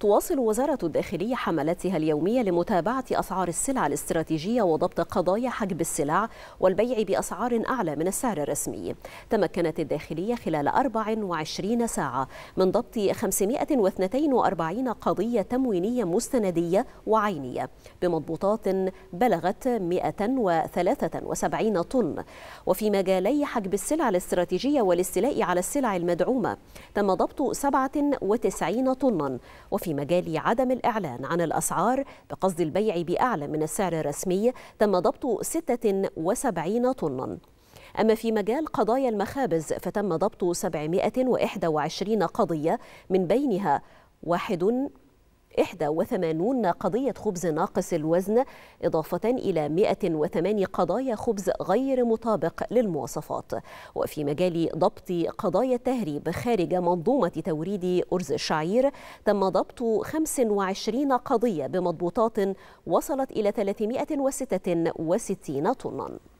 تواصل وزارة الداخلية حملاتها اليومية لمتابعة أسعار السلع الاستراتيجية وضبط قضايا حجب السلع والبيع بأسعار أعلى من السعر الرسمي تمكنت الداخلية خلال 24 ساعة من ضبط 542 قضية تموينية مستندية وعينية بمضبوطات بلغت 173 طن وفي مجالي حجب السلع الاستراتيجية والاستيلاء على السلع المدعومة تم ضبط 97 طنا وفي في مجال عدم الإعلان عن الأسعار بقصد البيع بأعلى من السعر الرسمي تم ضبط 76 طناً أما في مجال قضايا المخابز فتم ضبط 721 قضية من بينها واحد 81 قضية خبز ناقص الوزن إضافة إلى 108 قضايا خبز غير مطابق للمواصفات وفي مجال ضبط قضايا التهريب خارج منظومة توريد أرز الشعير تم ضبط 25 قضية بمضبوطات وصلت إلى 366 طنا